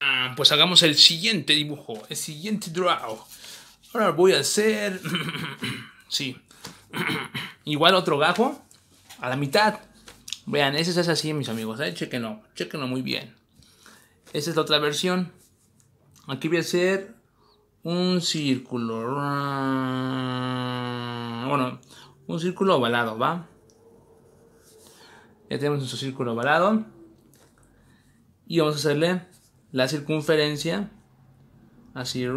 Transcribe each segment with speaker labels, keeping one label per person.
Speaker 1: Ah, pues hagamos el siguiente dibujo, el siguiente draw. Ahora voy a hacer... sí. Igual otro gajo, a la mitad. Vean, ese es así, mis amigos. ¿eh? Chequenlo, chequenlo muy bien. Esa es la otra versión. Aquí voy a hacer un círculo. Ah, bueno, un círculo ovalado, ¿va? Ya tenemos nuestro círculo ovalado. Y vamos a hacerle la circunferencia. Así. Aquí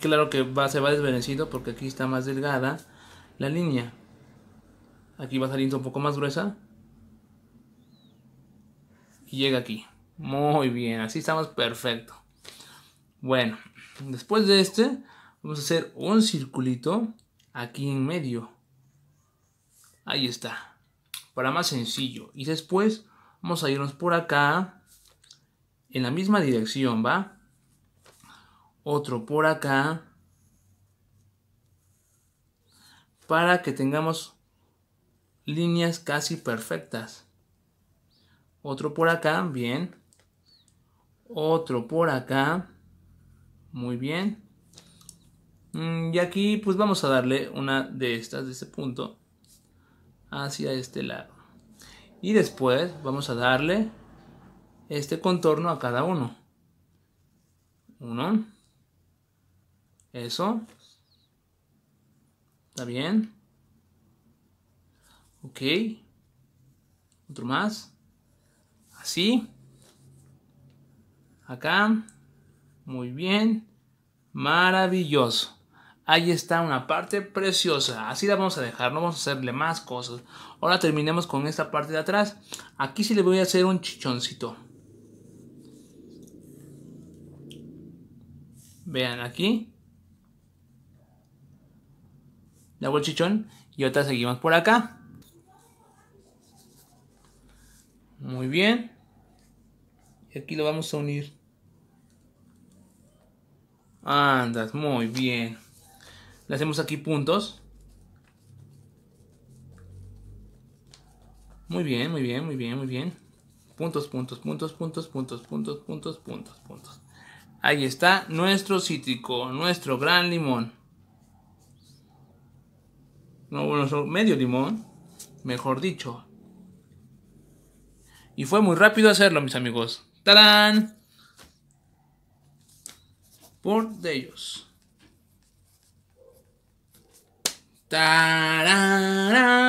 Speaker 1: claro que va, se va desvenecido porque aquí está más delgada la línea. Aquí va saliendo un poco más gruesa. Y llega aquí. Muy bien, así estamos perfecto. Bueno, después de este, vamos a hacer un circulito aquí en medio. Ahí está. Para más sencillo. Y después vamos a irnos por acá en la misma dirección, ¿va? Otro por acá. Para que tengamos líneas casi perfectas. Otro por acá, bien. Otro por acá. Muy bien. Mm, y aquí pues vamos a darle una de estas, de este punto, hacia este lado. Y después vamos a darle este contorno a cada uno. Uno. Eso. ¿Está bien? Ok. Otro más. Así. Acá. Muy bien. Maravilloso. Ahí está una parte preciosa. Así la vamos a dejar. No vamos a hacerle más cosas. Ahora terminemos con esta parte de atrás. Aquí sí le voy a hacer un chichoncito. Vean aquí. la bolsichón y otra seguimos por acá. Muy bien. Y aquí lo vamos a unir. Andas, muy bien. Le hacemos aquí puntos. Muy bien, muy bien, muy bien, muy bien. Puntos, puntos, puntos, puntos, puntos, puntos, puntos, puntos, puntos. Ahí está nuestro cítrico, nuestro gran limón. No, nuestro medio limón, mejor dicho. Y fue muy rápido hacerlo, mis amigos. ¡Tarán! Por de ellos. ¡Tarán!